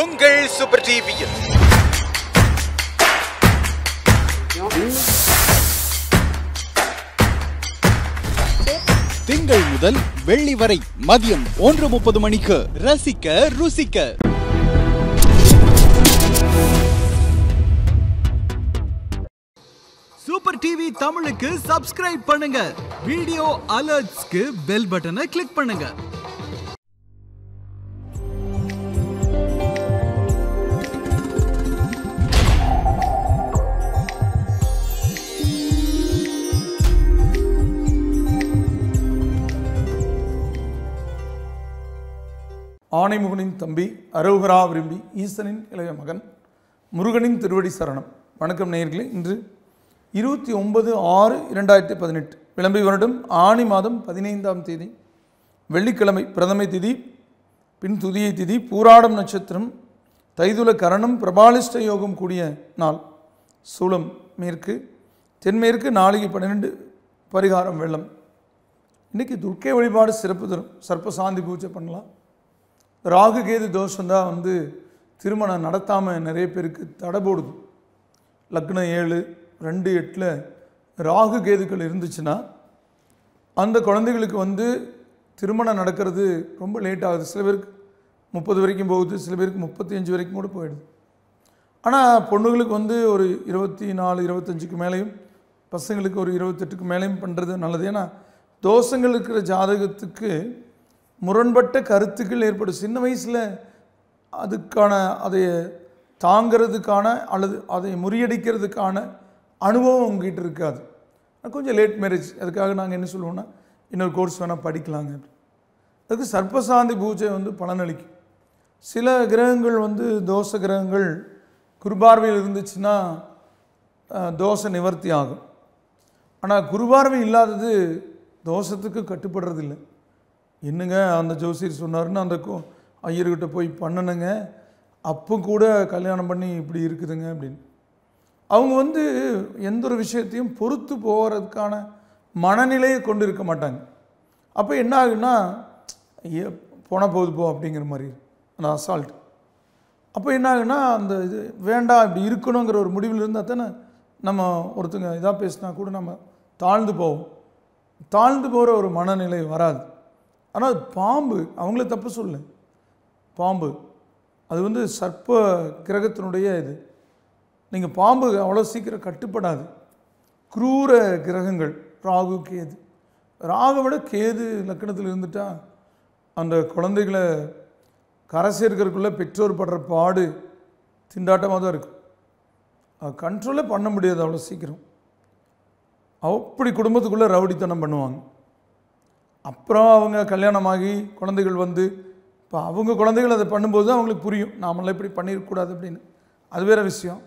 உங்கள் சூப்பர் டிவியில் திங்கள் முதல் வெள்ளி வரை மதியம் ஒன்று முப்பது மணிக்கு ரசிக்க ருசிக்க சூப்பர் டிவி தமிழுக்கு சப்ஸ்கிரைப் பண்ணுங்க வீடியோ அலர்ட்ஸ்க்கு பெல் பட்டனை கிளிக் பண்ணுங்க ஆனைமுகனின் தம்பி அரோகரா விரும்பி ஈசனின் இளைய மகன் முருகனின் திருவடி சரணம் வணக்கம் நேயர்களே இன்று இருபத்தி ஒன்பது ஆறு இரண்டாயிரத்தி பதினெட்டு விளம்பி வருடம் ஆணி மாதம் பதினைந்தாம் தேதி வெள்ளிக்கிழமை பிரதமை திதி பின் துதியை திதி பூராடம் நட்சத்திரம் தைதுல கரணம் பிரபாலிஷ்ட யோகம் கூடிய நாள் சூளம் மேற்கு தென்மேற்கு நாளைக்கு பன்னிரெண்டு பரிகாரம் வெள்ளம் இன்றைக்கி துர்க்கை வழிபாடு சிறப்பு தரும் சர்ப்பசாந்தி பூஜை பண்ணலாம் ராகு கேது தோஷம் தான் வந்து திருமணம் நடத்தாமல் நிறைய பேருக்கு தடை போடுது லக்னம் ஏழு ரெண்டு எட்டில் ராகு கேதுக்கள் இருந்துச்சுன்னா அந்த குழந்தைகளுக்கு வந்து திருமணம் நடக்கிறது ரொம்ப லேட் ஆகுது சில பேருக்கு முப்பது வரைக்கும் போகுது சில பேருக்கு முப்பத்தி அஞ்சு வரைக்கும் கூட போயிடுது ஆனால் பொண்ணுங்களுக்கு வந்து ஒரு இருபத்தி நாலு இருபத்தஞ்சுக்கு மேலேயும் பசங்களுக்கு ஒரு இருபத்தெட்டுக்கு மேலேயும் பண்ணுறது நல்லது ஏன்னா தோஷங்கள் இருக்கிற ஜாதகத்துக்கு முரண்பட்ட கருத்துக்கள் ஏற்படும் சின்ன வயசில் அதுக்கான அதை தாங்கிறதுக்கான அல்லது அதை முறியடிக்கிறதுக்கான அனுபவம் உங்ககிட்ட இருக்காது கொஞ்சம் லேட் மேரேஜ் அதுக்காக நாங்கள் என்ன சொல்லுவோம்னா இன்னொரு கோர்ஸ் வேணால் படிக்கலாங்க அதுக்கு சர்ப்பசாந்தி பூஜை வந்து பலனளிக்கும் சில கிரகங்கள் வந்து தோஷ கிரகங்கள் குருபார்வையில் இருந்துச்சுன்னா தோஷ நிவர்த்தி ஆகும் ஆனால் குருபார்வை இல்லாதது தோஷத்துக்கு கட்டுப்படுறதில்லை என்னங்க அந்த ஜோசியர் சொன்னார்னு அந்த ஐயர்கிட்ட போய் பண்ணணுங்க அப்போ கூட கல்யாணம் பண்ணி இப்படி இருக்குதுங்க அப்படின்னு அவங்க வந்து எந்த ஒரு விஷயத்தையும் பொறுத்து போகிறதுக்கான மனநிலையை கொண்டு இருக்க மாட்டாங்க அப்போ என்ன ஆகுன்னா போன போகுது போ அப்படிங்கிற மாதிரி அந்த அசால்ட் அப்போ என்ன ஆகுன்னா அந்த இது வேண்டாம் இப்படி இருக்கணுங்கிற ஒரு முடிவில் இருந்தால் தானே நம்ம ஒருத்தங்க இதாக பேசினா கூட நம்ம தாழ்ந்து போவோம் தாழ்ந்து போகிற ஒரு மனநிலை வராது ஆனால் பாம்பு அவங்கள தப்பு சொல்லு பாம்பு அது வந்து சர்ப்ப கிரகத்தினுடைய இது நீங்கள் பாம்பு அவ்வளோ சீக்கிரம் கட்டுப்படாது குரூர கிரகங்கள் ராகு கேது ராகை விட கேது லக்கணத்தில் இருந்துட்டால் அந்த குழந்தைகளை கரை சேர்க்கறதுக்குள்ளே பெற்றோர் படுற பாடு திண்டாட்டமாக தான் இருக்கும் கண்ட்ரோலே பண்ண முடியாது அவ்வளோ சீக்கிரம் அப்படி குடும்பத்துக்குள்ளே ரவுடித்தனம் பண்ணுவாங்க அப்புறம் அவங்க கல்யாணமாகி குழந்தைகள் வந்து இப்போ அவங்க குழந்தைகள் அதை பண்ணும்போது அவங்களுக்கு புரியும் நாமெல்லாம் இப்படி பண்ணிடக்கூடாது அப்படின்னு அது வேறு விஷயம்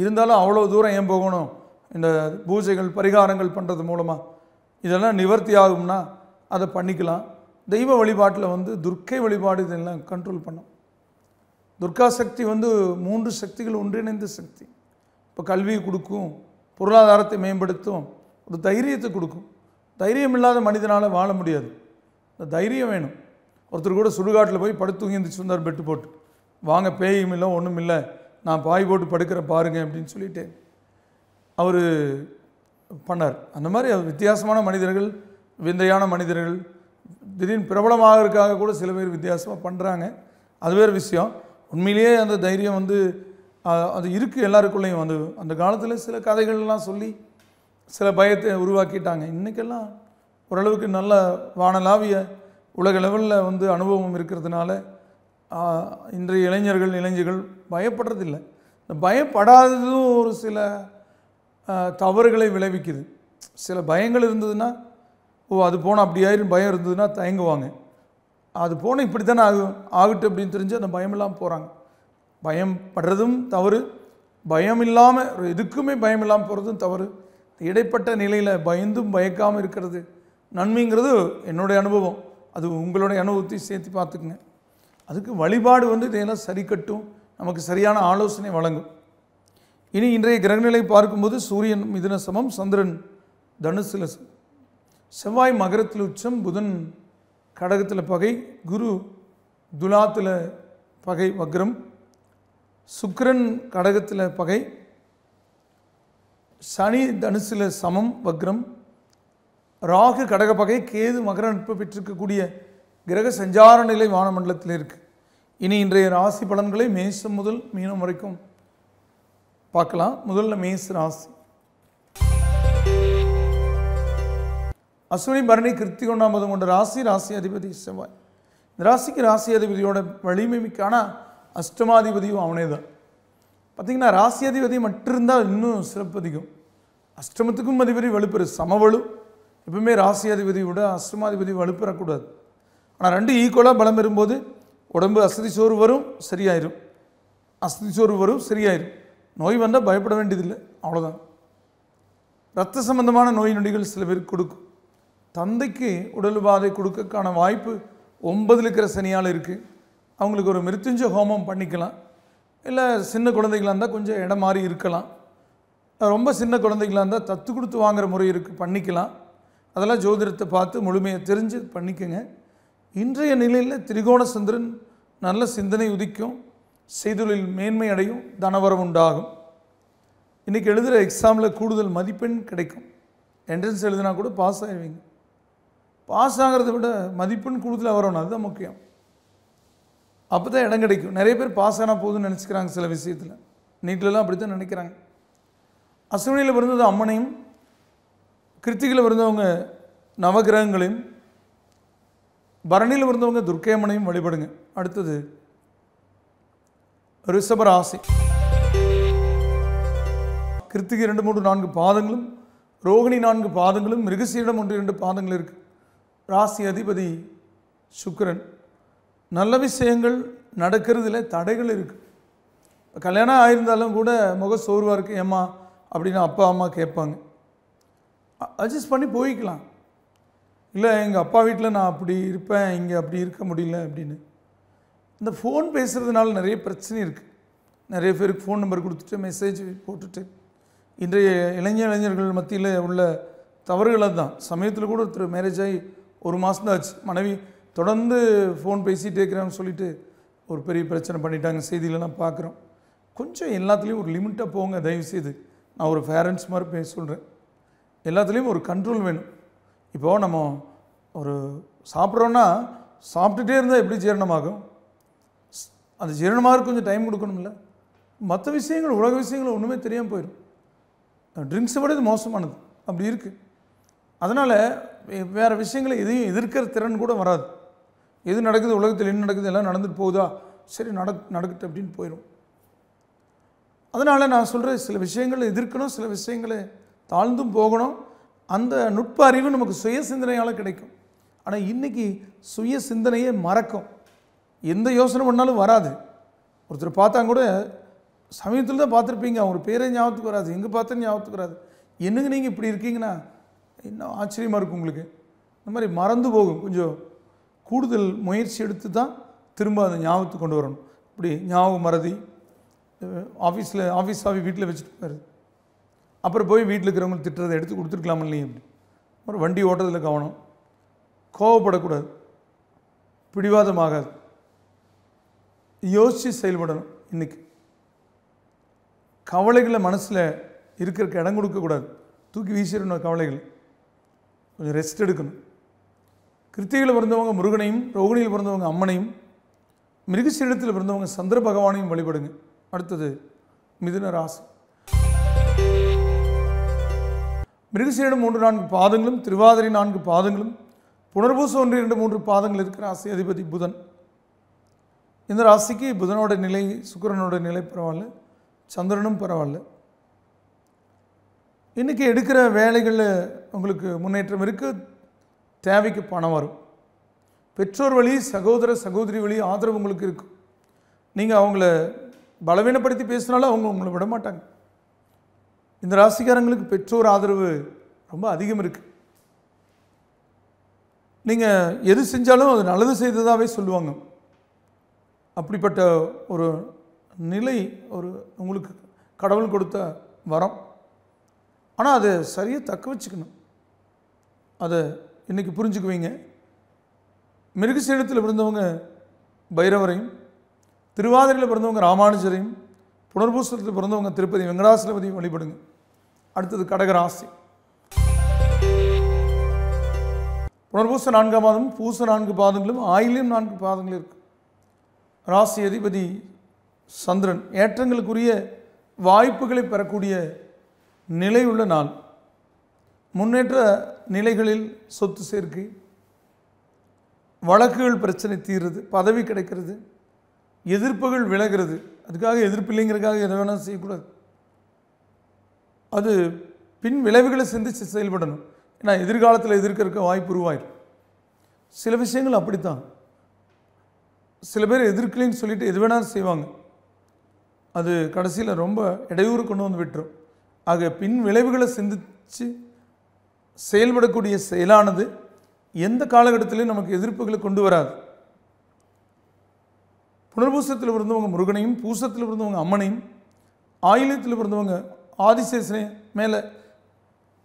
இருந்தாலும் அவ்வளோ தூரம் ஏன் போகணும் இந்த பூஜைகள் பரிகாரங்கள் பண்ணுறது மூலமாக இதெல்லாம் நிவர்த்தி ஆகும்னா அதை பண்ணிக்கலாம் தெய்வ வழிபாட்டில் வந்து துர்க்கை வழிபாடு இதெல்லாம் கண்ட்ரோல் பண்ணும் துர்கா சக்தி வந்து மூன்று சக்திகள் ஒன்றிணைந்த சக்தி இப்போ கல்வியை கொடுக்கும் பொருளாதாரத்தை மேம்படுத்தும் ஒரு தைரியத்தை கொடுக்கும் தைரியம் இல்லாத மனிதனால் வாழ முடியாது இந்த தைரியம் வேணும் ஒருத்தர் கூட சுடுகாட்டில் போய் படுத்து தூங்கி இருந்துச்சு வந்தார் பெட்டு போட்டு வாங்க பேயும் இல்லை ஒன்றும் இல்லை நான் பாய் போட்டு படுக்கிற பாருங்க அப்படின்னு சொல்லிட்டு அவர் பண்ணார் அந்த மாதிரி வித்தியாசமான மனிதர்கள் விந்தையான மனிதர்கள் திடீர்னு பிரபலமாகிறதுக்காக கூட சில பேர் வித்தியாசமாக பண்ணுறாங்க அது வேறு விஷயம் உண்மையிலேயே அந்த தைரியம் வந்து அது இருக்குது எல்லாருக்குள்ளேயும் அந்த அந்த காலத்தில் சில கதைகள்லாம் சொல்லி சில பயத்தை உருவாக்கிட்டாங்க இன்றைக்கெல்லாம் ஓரளவுக்கு நல்ல வானலாவிய உலக லெவலில் வந்து அனுபவம் இருக்கிறதுனால இன்றைய இளைஞர்கள் இளைஞர்கள் பயப்படுறதில்லை இந்த பயப்படாததும் ஒரு சில தவறுகளை விளைவிக்குது சில பயங்கள் இருந்ததுன்னா ஓ அது போனால் அப்படி ஆயிரும் பயம் இருந்ததுன்னா தயங்குவாங்க அது போனால் இப்படி தானே ஆகும் ஆகட்டு அப்படின்னு தெரிஞ்சு அந்த பயமெல்லாம் போகிறாங்க பயம் படுறதும் தவறு பயம் இல்லாமல் எதுக்குமே பயம் இல்லாமல் போகிறதும் தவறு இடைப்பட்ட நிலையில் பயந்தும் பயக்காமல் இருக்கிறது நன்மைங்கிறது என்னுடைய அனுபவம் அது உங்களுடைய அனுபவத்தையும் சேர்த்து பார்த்துக்குங்க அதுக்கு வழிபாடு வந்து இதையெல்லாம் சரி கட்டும் நமக்கு சரியான ஆலோசனை வழங்கும் இனி இன்றைய கிரகநிலை பார்க்கும்போது சூரியன் மிதுன சமம் சந்திரன் தனுசில செவ்வாய் மகரத்தில் உச்சம் புதன் கடகத்தில் பகை குரு துலாத்தில் பகை வக்ரம் சுக்கரன் கடகத்தில் பகை சனி தனுசில் சமம் வக்ரம் ராகு கடகப்பகை கேது மகர நட்பு பெற்றிருக்கக்கூடிய கிரக சஞ்சார நிலை வானமண்டலத்தில் இருக்குது இனி இன்றைய ராசி பலன்களை மேசம் முதல் மீனம் வரைக்கும் பார்க்கலாம் முதல்ல மேச ராசி அஸ்வினி பரணி கிருத்திக ஒன்றாம் கொண்ட ராசி ராசி அதிபதி செவ்வாய் இந்த ராசிக்கு ராசி அதிபதியோட வலிமை மிக்க ஆனால் அஷ்டமாதிபதியும் அவனே தான் பார்த்திங்கன்னா ராசி அதிபதி இருந்தால் இன்னும் சிறப்பதிகம் அஷ்டமத்துக்கும் அதிபதி வலுப்பெறு சமவலு எப்பவுமே ராசி அதிபதி விட அஷ்டமாதிபதி வலுப்பெறக்கூடாது ஆனால் ரெண்டு ஈக்குவலாக பலம் பெறும்போது உடம்பு அஸ்தி சோறு வரும் சரியாயிரும் அசதி சோறு வரும் சரியாயிரும் நோய் வந்தால் பயப்பட வேண்டியதில்லை அவ்வளோதான் ரத்த சம்பந்தமான நோய் நொடிகள் சில பேருக்கு கொடுக்கும் தந்தைக்கு உடல் உபாதை கொடுக்கக்கான வாய்ப்பு ஒன்பதில் இருக்கிற சனியால் இருக்குது அவங்களுக்கு ஒரு மிருத்துஞ்ச ஹோமம் பண்ணிக்கலாம் இல்லை சின்ன குழந்தைகளாக இருந்தால் கொஞ்சம் இடம் மாறி இருக்கலாம் ரொம்ப சின்ன குழந்தைகளாக இருந்தால் தத்து கொடுத்து வாங்குகிற முறை இருக்குது பண்ணிக்கலாம் அதெல்லாம் ஜோதிடத்தை பார்த்து முழுமையை தெரிஞ்சு பண்ணிக்கோங்க இன்றைய நிலையில் திரிகோண சந்திரன் நல்ல சிந்தனை உதிக்கும் செய்தொழில் மேன்மை அடையும் தனவரம் உண்டாகும் இன்றைக்கி எழுதுகிற எக்ஸாமில் கூடுதல் மதிப்பெண் கிடைக்கும் என்ட்ரன்ஸ் எழுதினா கூட பாஸ் ஆகிடுவீங்க பாஸ் ஆகிறத விட மதிப்பெண் கூடுதலாக வரணும் அதுதான் முக்கியம் அப்போ தான் இடம் கிடைக்கும் நிறைய பேர் பாஸ் ஆனால் போதும்னு நினச்சிக்கிறாங்க சில விஷயத்தில் நீட்டிலலாம் அப்படி தான் நினைக்கிறாங்க அஸ்வினியில் பிறந்தது அம்மனையும் கிருத்திகையில் பிறந்தவங்க நவகிரகங்களையும் பரணியில் பிறந்தவங்க துர்க்கையம்மனையும் வழிபடுங்க அடுத்தது ரிஷபராசி கிருத்திகை இரண்டு மூன்று நான்கு பாதங்களும் ரோகிணி நான்கு பாதங்களும் மிருகசீடம் ஒன்று இரண்டு பாதங்கள் இருக்குது ராசி அதிபதி சுக்கரன் நல்ல விஷயங்கள் நடக்கிறதுல தடைகள் இருக்குது கல்யாணம் ஆயிருந்தாலும் கூட முக சோர்வாக இருக்குது ஏம்மா அப்படின்னு அப்பா அம்மா கேட்பாங்க அட்ஜஸ்ட் பண்ணி போய்க்கலாம் இல்லை எங்கள் அப்பா வீட்டில் நான் அப்படி இருப்பேன் இங்கே அப்படி இருக்க முடியல அப்படின்னு இந்த ஃபோன் பேசுகிறதுனால நிறைய பிரச்சனை இருக்குது நிறைய பேருக்கு ஃபோன் நம்பர் கொடுத்துட்டு மெசேஜ் போட்டுட்டு இன்றைய இளைஞர் இளைஞர்கள் மத்தியில் உள்ள தவறுகளை தான் சமயத்தில் கூட ஒருத்தர் மேரேஜ் ஆகி ஒரு மாதம் தான் ஆச்சு மனைவி தொடர்ந்து ஃபோன் பேசிகிட்டே இருக்கிறான்னு சொல்லிட்டு ஒரு பெரிய பிரச்சனை பண்ணிட்டாங்க நான் பார்க்குறோம் கொஞ்சம் எல்லாத்துலேயும் ஒரு லிமிட்டாக போங்க தயவுசெய்து நான் ஒரு பேரண்ட்ஸ் மாதிரி பேச சொல்கிறேன் எல்லாத்துலேயும் ஒரு கண்ட்ரோல் வேணும் இப்போது நம்ம ஒரு சாப்பிட்றோன்னா சாப்பிட்டுட்டே இருந்தால் எப்படி ஜீரணமாகும் அந்த ஜீரணமாக கொஞ்சம் டைம் கொடுக்கணும்ல மற்ற விஷயங்கள் உலக விஷயங்கள் ஒன்றுமே தெரியாமல் போயிடும் ட்ரிங்க்ஸை விட இது மோசமானது அப்படி இருக்குது அதனால் வேறு விஷயங்களை எதையும் எதிர்க்கிற திறன் கூட வராது எது நடக்குது உலகத்தில் என்ன நடக்குது எல்லாம் நடந்துட்டு போகுதா சரி நட நடக்குது அப்படின்னு போயிடும் அதனால் நான் சொல்கிற சில விஷயங்களை எதிர்க்கணும் சில விஷயங்களை தாழ்ந்தும் போகணும் அந்த நுட்ப அறிவு நமக்கு சுய சிந்தனையால் கிடைக்கும் ஆனால் இன்றைக்கி சுய சிந்தனையே மறக்கும் எந்த யோசனை பண்ணாலும் வராது ஒருத்தர் பார்த்தா கூட சமயத்தில் தான் பார்த்துருப்பீங்க அவங்க பேரே ஞாபகத்துக்கு வராது எங்கே பார்த்தா ஞாபகத்துக்கு வராது என்னங்க நீங்கள் இப்படி இருக்கீங்கன்னா இன்னும் ஆச்சரியமாக இருக்கும் உங்களுக்கு இந்த மாதிரி மறந்து போகும் கொஞ்சம் கூடுதல் முயற்சி எடுத்து தான் திரும்ப அதை ஞாபகத்துக்கு கொண்டு வரணும் இப்படி ஞாபகம் மறதி ஆஃபீஸில் ஆஃபீஸ் ஆஃபி வீட்டில் வச்சுட்டு வருது அப்புறம் போய் வீட்டில் இருக்கிறவங்களுக்கு திட்டுறதை எடுத்து கொடுத்துருக்கலாம் இல்லையே அப்படி அப்புறம் வண்டி ஓட்டுறதில் கவனம் கோவப்படக்கூடாது பிடிவாதமாகாது யோசித்து செயல்படணும் இன்றைக்கி கவலைகளை மனசில் இருக்கிறக்கு இடம் கொடுக்கக்கூடாது தூக்கி வீசிடணும் கவலைகள் கொஞ்சம் ரெஸ்ட் எடுக்கணும் கிருத்திகையில் பிறந்தவங்க முருகனையும் ரோகிணியில் பிறந்தவங்க அம்மனையும் மிருகசீலத்தில் பிறந்தவங்க சந்திர பகவானையும் வழிபடுங்க அடுத்தது மிதுன ராசி மிருகசீலம் மூன்று நான்கு பாதங்களும் திருவாதிரை நான்கு பாதங்களும் புனர்பூசம் ஒன்று இரண்டு மூன்று பாதங்கள் இருக்கிற ராசி அதிபதி புதன் இந்த ராசிக்கு புதனோட நிலை சுக்கரனோட நிலை பரவாயில்ல சந்திரனும் பரவாயில்ல இன்றைக்கி எடுக்கிற வேலைகளில் உங்களுக்கு முன்னேற்றம் இருக்குது தேவைக்கு பணம் வரும் பெற்றோர் வழி சகோதர சகோதரி வழி ஆதரவு உங்களுக்கு இருக்கும் நீங்கள் அவங்கள பலவீனப்படுத்தி பேசினாலும் அவங்க உங்களை விட மாட்டாங்க இந்த ராசிக்காரங்களுக்கு பெற்றோர் ஆதரவு ரொம்ப அதிகம் இருக்குது நீங்கள் எது செஞ்சாலும் அது நல்லது செய்ததாகவே சொல்லுவாங்க அப்படிப்பட்ட ஒரு நிலை ஒரு உங்களுக்கு கடவுள் கொடுத்த வரம் ஆனால் அதை சரியாக தக்க வச்சுக்கணும் அதை இன்றைக்கி புரிஞ்சுக்குவீங்க மிருகசீனத்தில் பிறந்தவங்க பைரவரையும் திருவாதிரையில் பிறந்தவங்க ராமானுஜரையும் புனர்பூசத்தில் பிறந்தவங்க திருப்பதி வெங்கடாசலபதியும் வழிபடுங்க அடுத்தது கடகராசி புனர்பூச நான்காம் பாதமும் பூச நான்கு பாதங்களும் ஆயிலும் நான்கு பாதங்கள் இருக்கும் ராசி அதிபதி சந்திரன் ஏற்றங்களுக்குரிய வாய்ப்புகளை பெறக்கூடிய நிலையுள்ள நாள் முன்னேற்ற நிலைகளில் சொத்து சேர்க்கை வழக்குகள் பிரச்சனை தீர்றது பதவி கிடைக்கிறது எதிர்ப்புகள் விலகிறது அதுக்காக எதிர்ப்பு இல்லைங்கிறதுக்காக எதை வேணாலும் செய்யக்கூடாது அது பின் விளைவுகளை சிந்தித்து செயல்படணும் ஏன்னா எதிர்காலத்தில் எதிர்க்கிறக்க வாய்ப்பு உருவாயிடும் சில விஷயங்கள் அப்படித்தான் சில பேர் எதிர்க்கலைன்னு சொல்லிட்டு எது வேணாலும் செய்வாங்க அது கடைசியில் ரொம்ப இடையூறு கொண்டு வந்து விட்டுரும் ஆக பின் விளைவுகளை சிந்தித்து செயல்படக்கூடிய செயலானது எந்த காலகட்டத்திலையும் நமக்கு எதிர்ப்புகளை கொண்டு வராது புனர்பூசத்தில் பிறந்தவங்க முருகனையும் பூசத்தில் பிறந்தவங்க அம்மனையும் ஆயிலத்தில் பிறந்தவங்க ஆதிசேஷனை மேலே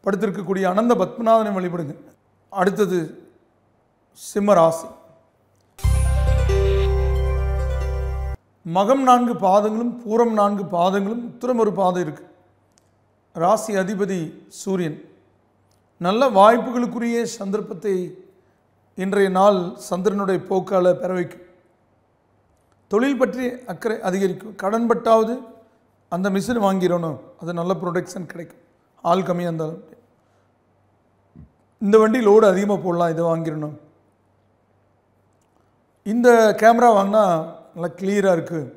படுத்திருக்கக்கூடிய அனந்த பத்மநாதனை வழிபடுங்க அடுத்தது சிம்ம ராசி மகம் நான்கு பாதங்களும் பூரம் நான்கு பாதங்களும் உத்தரம் ஒரு பாதம் இருக்குது ராசி அதிபதி சூரியன் நல்ல வாய்ப்புகளுக்குரிய சந்தர்ப்பத்தை இன்றைய நாள் சந்திரனுடைய போக்கால் பெற வைக்கும் தொழில் பற்றி அக்கறை அதிகரிக்கும் கடன் பட்டாவது அந்த மிஷின் வாங்கிடணும் அது நல்ல ப்ரொடக்ஷன் கிடைக்கும் ஆள் கம்மியாக இருந்தாலும் இந்த வண்டி லோடு அதிகமாக போடலாம் இதை வாங்கிடணும் இந்த கேமரா வாங்கினா நல்லா கிளியராக இருக்குது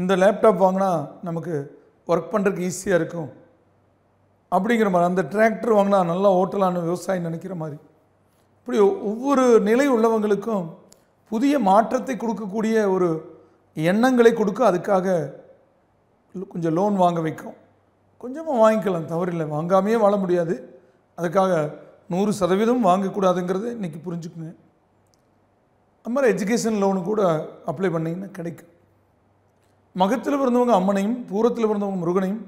இந்த லேப்டாப் வாங்கினா நமக்கு ஒர்க் பண்ணுறதுக்கு ஈஸியாக இருக்கும் அப்படிங்கிற மாதிரி அந்த டிராக்டர் வாங்கினா நல்லா ஓட்டலான்னு விவசாயம் நினைக்கிற மாதிரி இப்படி ஒவ்வொரு நிலை உள்ளவங்களுக்கும் புதிய மாற்றத்தை கொடுக்கக்கூடிய ஒரு எண்ணங்களை கொடுக்க அதுக்காக கொஞ்சம் லோன் வாங்க வைக்கும் கொஞ்சமாக வாங்கிக்கலாம் தவறில்லை வாங்காமையே வாழ முடியாது அதுக்காக நூறு சதவீதம் வாங்கக்கூடாதுங்கிறத இன்றைக்கி புரிஞ்சுக்குங்க அது மாதிரி எஜுகேஷன் லோனு கூட அப்ளை பண்ணிங்கன்னா கிடைக்கும் மகத்தில் பிறந்தவங்க அம்மனையும் பூரத்தில் பிறந்தவங்க முருகனையும்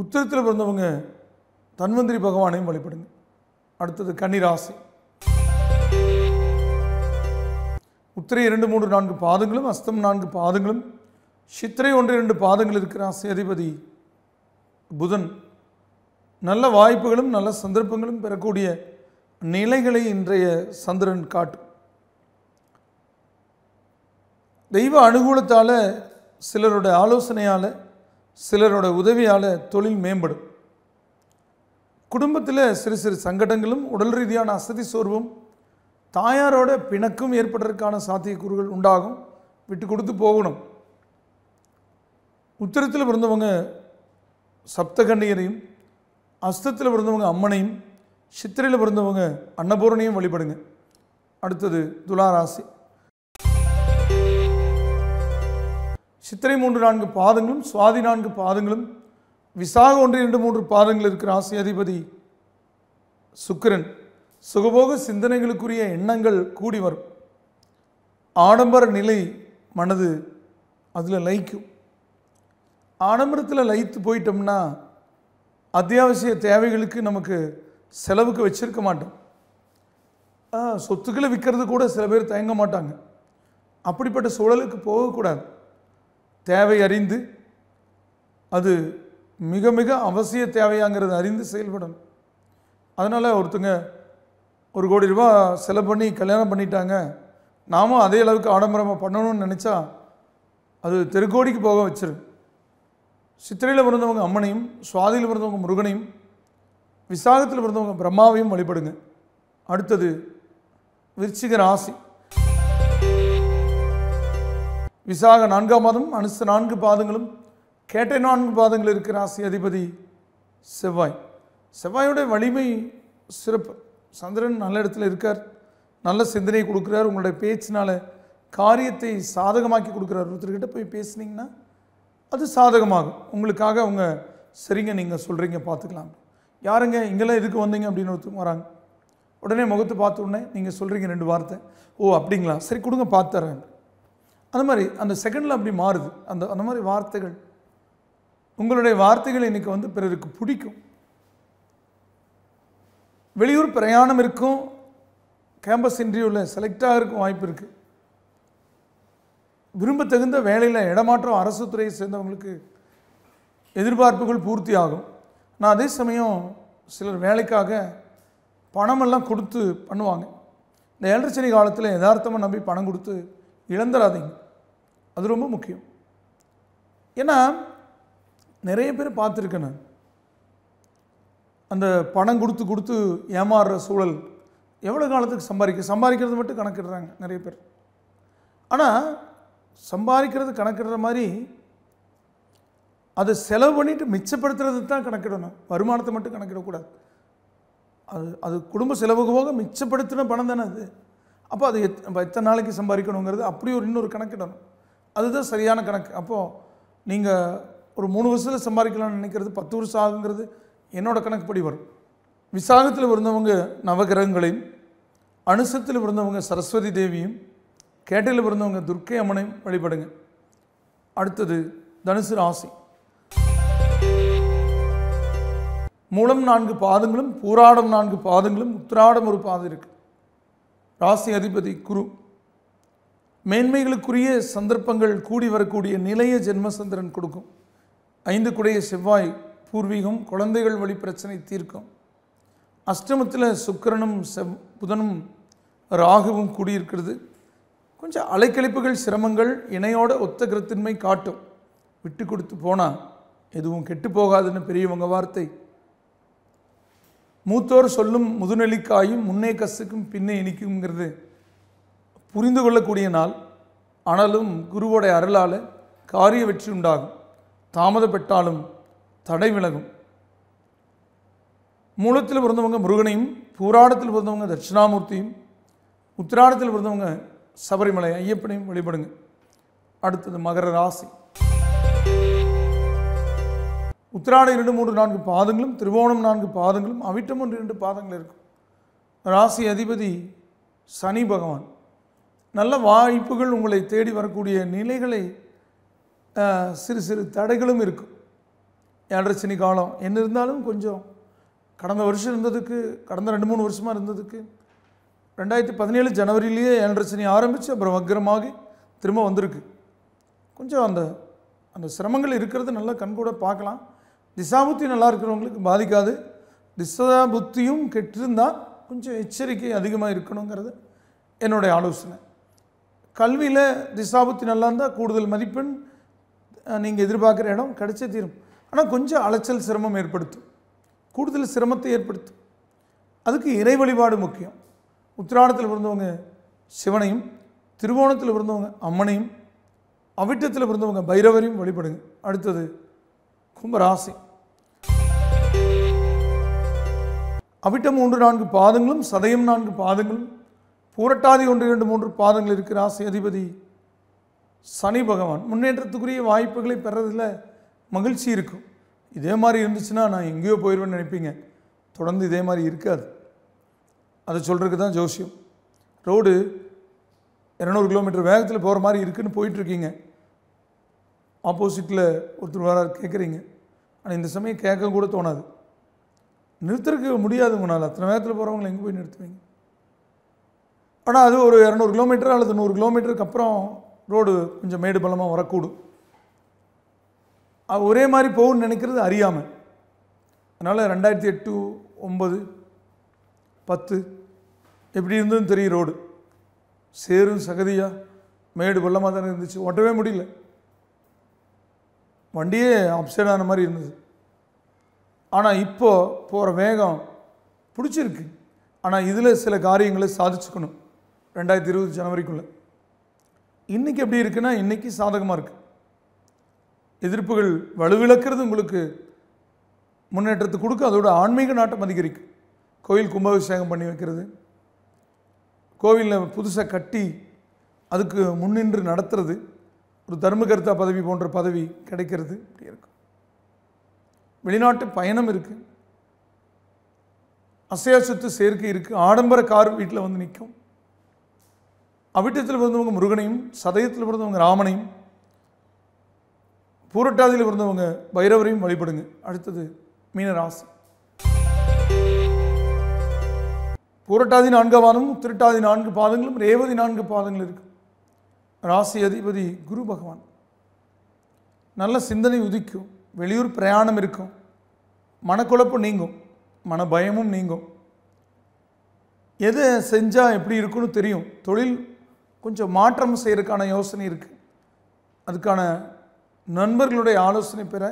உத்திரத்தில் பிறந்தவங்க தன்வந்திரி பகவானையும் வழிபடுங்க அடுத்தது கன்னிராசி உத்திரை இரண்டு மூன்று நான்கு பாதங்களும் அஸ்தம் நான்கு பாதங்களும் சித்திரை ஒன்று இரண்டு பாதங்கள் இருக்கிற அதிபதி புதன் நல்ல வாய்ப்புகளும் நல்ல சந்தர்ப்பங்களும் பெறக்கூடிய நிலைகளை இன்றைய சந்திரன் காட்டும் தெய்வ அனுகூலத்தால் சிலருடைய ஆலோசனையால் சிலரோட உதவியால் தொழில் மேம்படும் குடும்பத்தில் சிறு சிறு சங்கடங்களும் உடல் ரீதியான அசதி சோர்வும் தாயாரோட பிணக்கும் ஏற்படுறதுக்கான சாத்தியக்கூறுகள் உண்டாகும் விட்டு கொடுத்து போகணும் உத்திரத்தில் பிறந்தவங்க சப்தகண்ணியரையும் அஸ்தத்தில் பிறந்தவங்க அம்மனையும் சித்திரையில் பிறந்தவங்க அன்னபூரணையும் வழிபடுங்க அடுத்தது துளாராசி சித்திரை மூன்று நான்கு பாதங்களும் சுவாதி நான்கு பாதங்களும் விசாக ஒன்று இரண்டு மூன்று பாதங்கள் இருக்கிற ஆசியாதிபதி சுக்கிரன் சுகபோக சிந்தனைகளுக்குரிய எண்ணங்கள் கூடி வரும் ஆடம்பர நிலை மனது அதில் லயிக்கும் ஆடம்பரத்தில் லயித்து போயிட்டோம்னா அத்தியாவசிய தேவைகளுக்கு நமக்கு செலவுக்கு வச்சிருக்க மாட்டோம் சொத்துக்களை விற்கிறது கூட சில பேர் தயங்க மாட்டாங்க அப்படிப்பட்ட சூழலுக்கு போகக்கூடாது தேவை அறிந்து அது மிக மிக அவசிய தேவையாங்கிறது அறிந்து செயல்படணும் அதனால் ஒருத்தங்க ஒரு கோடி ரூபா செலவு பண்ணி கல்யாணம் பண்ணிட்டாங்க நாமும் அதே அளவுக்கு ஆடம்பரமாக பண்ணணும்னு நினச்சா அது தெருக்கோடிக்கு போக வச்சிரு சித்திரையில் பிறந்தவங்க அம்மனையும் சுவாதியில் பிறந்தவங்க முருகனையும் விசாகத்தில் பிறந்தவங்க பிரம்மாவையும் வழிபடுங்க அடுத்தது விருச்சிக ராசி விசாக நான்காம் மாதம் அனுச நான்கு பாதங்களும் கேட்டை நான்கு பாதங்கள் இருக்கிற ராசி அதிபதி செவ்வாய் செவ்வாயுடைய வலிமை சிறப்பு சந்திரன் நல்ல இடத்துல இருக்கார் நல்ல சிந்தனையை கொடுக்குறார் உங்களுடைய பேச்சினால் காரியத்தை சாதகமாக்கி கொடுக்குறார் ஒருத்தர்கிட்ட போய் பேசுனீங்கன்னா அது சாதகமாகும் உங்களுக்காக அவங்க சரிங்க நீங்கள் சொல்கிறீங்க பார்த்துக்கலாம் யாருங்க இங்கெல்லாம் எதுக்கு வந்தீங்க அப்படின்னு ஒருத்தர் வராங்க உடனே முகத்தை பார்த்த உடனே நீங்கள் சொல்கிறீங்க ரெண்டு வார்த்தை ஓ அப்படிங்களா சரி கொடுங்க பார்த்துறேன் அந்த மாதிரி அந்த செகண்டில் அப்படி மாறுது அந்த அந்த மாதிரி வார்த்தைகள் உங்களுடைய வார்த்தைகள் இன்றைக்கி வந்து பிறருக்கு பிடிக்கும் வெளியூர் பிரயாணம் இருக்கும் கேம்பஸ் இன்டர்வியூவில் செலக்டாக இருக்கும் வாய்ப்பு இருக்குது விரும்ப தகுந்த வேலையில் இடமாற்றம் அரசு துறையை சேர்ந்தவங்களுக்கு எதிர்பார்ப்புகள் பூர்த்தி ஆகும் நான் அதே சமயம் சிலர் வேலைக்காக பணமெல்லாம் கொடுத்து பண்ணுவாங்க இந்த ஏழரை சனி காலத்தில் யதார்த்தமாக நம்பி பணம் கொடுத்து இழந்துடாதீங்க அது ரொம்ப முக்கியம் ஏன்னா நிறைய பேர் பார்த்துருக்கேன் அந்த பணம் கொடுத்து கொடுத்து ஏமாறுற சூழல் எவ்வளோ காலத்துக்கு சம்பாதிக்க சம்பாதிக்கிறது மட்டும் கணக்கிடுறாங்க நிறைய பேர் ஆனால் சம்பாதிக்கிறது கணக்கிடுற மாதிரி அதை செலவு பண்ணிவிட்டு மிச்சப்படுத்துறது தான் கணக்கிடணும் வருமானத்தை மட்டும் கணக்கிடக்கூடாது அது அது குடும்ப செலவுக்கு போக மிச்சப்படுத்தின பணம் தானே அது அப்போ அது எத் நம்ம எத்தனை நாளைக்கு சம்பாதிக்கணுங்கிறது அப்படி ஒரு இன்னொரு கணக்கிடணும் அதுதான் சரியான கணக்கு அப்போது நீங்கள் ஒரு மூணு வருஷத்தில் சம்பாதிக்கலாம்னு நினைக்கிறது பத்து வருஷம் ஆகுங்கிறது என்னோடய கணக்குப்படி வரும் விசாகத்தில் இருந்தவங்க நவகிரகங்களையும் அனுசத்தில் இருந்தவங்க சரஸ்வதி தேவியும் கேட்டையில் இருந்தவங்க துர்க்கை அம்மனையும் வழிபடுங்க அடுத்தது தனுசு ராசி மூலம் நான்கு பாதங்களும் பூராடம் நான்கு பாதங்களும் உத்திராடம் ஒரு பாதம் இருக்குது ராசி அதிபதி குரு மேன்மைகளுக்குரிய சந்தர்ப்பங்கள் கூடி வரக்கூடிய நிலைய ஜென்மசந்திரன் கொடுக்கும் ஐந்து குடைய செவ்வாய் பூர்வீகம் குழந்தைகள் வழி பிரச்சனை தீர்க்கும் அஷ்டமத்தில் சுக்கரனும் செவ் புதனும் ராகுவும் கூடியிருக்கிறது கொஞ்சம் அலைக்கழிப்புகள் சிரமங்கள் இணையோட ஒத்த கிரத்தின்மை காட்டும் விட்டு கொடுத்து போனால் எதுவும் கெட்டு போகாதுன்னு பெரியவங்க வார்த்தை மூத்தோர் சொல்லும் முதுநெலிக்காயும் முன்னே கசுக்கும் பின்னே இனிக்குங்கிறது புரிந்து கொள்ளக்கூடிய நாள் ஆனாலும் குருவோடைய அருளால் காரிய வெற்றி உண்டாகும் தாமதப்பட்டாலும் தடை விலகும் மூலத்தில் பிறந்தவங்க முருகனையும் பூராடத்தில் பிறந்தவங்க தட்சிணாமூர்த்தியும் உத்திராடத்தில் பிறந்தவங்க சபரிமலை ஐயப்பனையும் வழிபடுங்க அடுத்தது மகர ராசி உத்திராடம் இரண்டு மூன்று நான்கு பாதங்களும் திருவோணம் நான்கு பாதங்களும் அவிட்டம் ஒன்று இரண்டு பாதங்கள் இருக்கும் ராசி அதிபதி சனி பகவான் நல்ல வாய்ப்புகள் உங்களை தேடி வரக்கூடிய நிலைகளை சிறு சிறு தடைகளும் இருக்கும் ஏழரை காலம் என்ன இருந்தாலும் கொஞ்சம் கடந்த வருஷம் இருந்ததுக்கு கடந்த ரெண்டு மூணு வருஷமாக இருந்ததுக்கு ரெண்டாயிரத்தி பதினேழு ஜனவரியிலேயே ஏழரை சனி ஆரம்பித்து அப்புறம் வக்கரமாகி திரும்ப வந்திருக்கு கொஞ்சம் அந்த அந்த சிரமங்கள் இருக்கிறது நல்லா கண்கூட பார்க்கலாம் திசாபுத்தி நல்லா இருக்கிறவங்களுக்கு பாதிக்காது திசா புத்தியும் கெட்டிருந்தால் கொஞ்சம் எச்சரிக்கை அதிகமாக இருக்கணுங்கிறது என்னுடைய ஆலோசனை கல்வியில் திசாபுத்தி நல்லா இருந்தால் கூடுதல் மதிப்பெண் நீங்கள் எதிர்பார்க்குற இடம் கிடைச்ச தீரும் ஆனால் கொஞ்சம் அலைச்சல் சிரமம் ஏற்படுத்தும் கூடுதல் சிரமத்தை ஏற்படுத்தும் அதுக்கு இறை வழிபாடு முக்கியம் உத்திராணத்தில் பிறந்தவங்க சிவனையும் திருவோணத்தில் பிறந்தவங்க அம்மனையும் அவிட்டத்தில் பிறந்தவங்க பைரவரையும் வழிபடுங்க அடுத்தது கும்பராசி அவிட்டம் ஒன்று நான்கு பாதங்களும் சதயம் நான்கு பாதங்களும் பூரட்டாதி ஒன்று இரண்டு மூன்று பாதங்கள் இருக்கிற ராசி அதிபதி சனி பகவான் முன்னேற்றத்துக்குரிய வாய்ப்புகளை பெறதில் மகிழ்ச்சி இருக்கும் இதே மாதிரி இருந்துச்சுன்னா நான் எங்கேயோ போயிடுவேன்னு நினைப்பீங்க தொடர்ந்து இதே மாதிரி இருக்காது அதை சொல்கிறதுக்கு தான் ஜோசியம் ரோடு இரநூறு கிலோமீட்டர் வேகத்தில் போகிற மாதிரி இருக்குதுன்னு போயிட்டுருக்கீங்க ஆப்போசிட்டில் ஒருத்தர் வர கேட்குறீங்க ஆனால் இந்த சமயம் கேட்க கூட தோணாது நிறுத்துறதுக்கு முடியாது உங்களால் அத்தனை நேரத்தில் போகிறவங்களை எங்கே போய் நிறுத்துவீங்க ஆனால் அது ஒரு இரநூறு கிலோமீட்டர் அல்லது நூறு கிலோமீட்டருக்கு அப்புறம் ரோடு கொஞ்சம் மேடு பலமாக வரக்கூடும் ஒரே மாதிரி போகும்னு நினைக்கிறது அறியாமல் அதனால் ரெண்டாயிரத்தி எட்டு ஒம்பது பத்து எப்படி இருந்ததுன்னு தெரியும் ரோடு சேரும் சகதியாக மேடு பள்ளமாக தானே இருந்துச்சு ஓட்டவே முடியல வண்டியே அப்சைட் ஆன மாதிரி இருந்தது ஆனால் இப்போது போகிற வேகம் பிடிச்சிருக்கு ஆனால் இதில் சில காரியங்களை சாதிச்சுக்கணும் ரெண்டாயிரத்தி இருபது ஜனவரிக்குள்ளே இன்றைக்கி எப்படி இருக்குன்னா இன்றைக்கி சாதகமாக இருக்குது எதிர்ப்புகள் வலுவிழக்கிறது உங்களுக்கு முன்னேற்றத்தை கொடுக்க அதோட ஆன்மீக நாட்டம் அதிகரிக்கும் கோயில் கும்பாபிஷேகம் பண்ணி வைக்கிறது கோவிலில் புதுசாக கட்டி அதுக்கு முன்னின்று நடத்துறது ஒரு தர்மகர்த்தா பதவி போன்ற பதவி கிடைக்கிறது இப்படி இருக்கும் வெளிநாட்டு பயணம் இருக்குது அசையா சொத்து சேர்க்கை இருக்குது ஆடம்பர கார் வீட்டில் வந்து நிற்கும் அவிட்டத்தில் பிறந்தவங்க முருகனையும் சதயத்தில் பிறந்தவங்க ராமனையும் பூரட்டாதியில் பிறந்தவங்க பைரவரையும் வழிபடுங்க அடுத்தது மீனராசி பூரட்டாதி நான்கு பாதமும் திருட்டாதி நான்கு பாதங்களும் ரேவதி நான்கு பாதங்கள் இருக்குது ராசி அதிபதி குரு பகவான் நல்ல சிந்தனை உதிக்கும் வெளியூர் பிரயாணம் இருக்கும் மனக்குழப்பம் நீங்கும் மன பயமும் நீங்கும் எதை செஞ்சால் எப்படி இருக்குன்னு தெரியும் தொழில் கொஞ்சம் மாற்றம் செய்கிறதுக்கான யோசனை இருக்குது அதுக்கான நண்பர்களுடைய ஆலோசனை பெற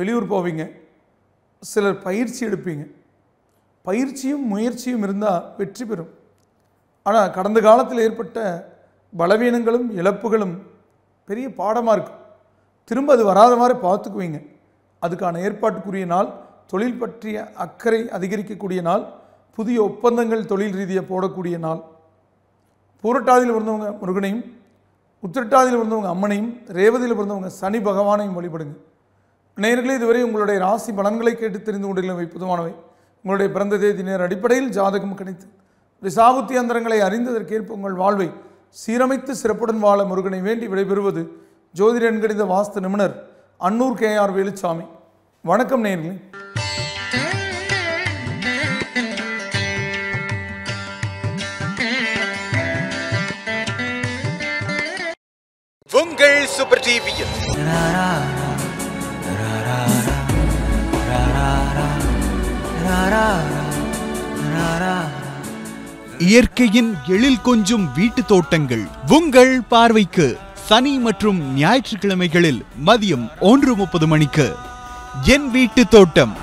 வெளியூர் போவீங்க சிலர் பயிற்சி எடுப்பீங்க பயிற்சியும் முயற்சியும் இருந்தால் வெற்றி பெறும் ஆனால் கடந்த காலத்தில் ஏற்பட்ட பலவீனங்களும் இழப்புகளும் பெரிய பாடமாக இருக்கும் திரும்ப அது வராத மாதிரி பார்த்துக்குவீங்க அதுக்கான ஏற்பாட்டுக்குரிய நாள் தொழில் பற்றிய அக்கறை அதிகரிக்கக்கூடிய நாள் புதிய ஒப்பந்தங்கள் தொழில் ரீதியாக போடக்கூடிய நாள் பூரட்டாதியில் பிறந்தவங்க முருகனையும் உத்திரட்டாதியில் பிறந்தவங்க அம்மனையும் ரேவதியில் பிறந்தவங்க சனி பகவானையும் வழிபடுங்க நேர்களே இதுவரை உங்களுடைய ராசி பலன்களை கேட்டு தெரிந்து கொண்டுகளை புதுமானவை உங்களுடைய பிறந்த தேதி நேர் அடிப்படையில் ஜாதகம் கிடைத்து விசாபுத்தி அந்தரங்களை அறிந்ததற்கேற்ப உங்கள் வாழ்வை சீரமைத்து சிறப்புடன் வாழ முருகனை வேண்டி விடைபெறுவது ஜோதிட எண்கணித வாஸ்து நிபுணர் அன்னூர் கே ஆர் வேலுச்சாமி வணக்கம் நேர்களே உங்கள் சூப்பர் டிவியில் ra ra ra இயற்கையின் எழில் கொஞ்சும் வீட்டு தோட்டங்கள் உங்கள் பார்வைக்கு சனி மற்றும் ஞாயிற்றுக்கிழமைகளில் மதியம் ஒன்று முப்பது மணிக்கு என் வீட்டு தோட்டம்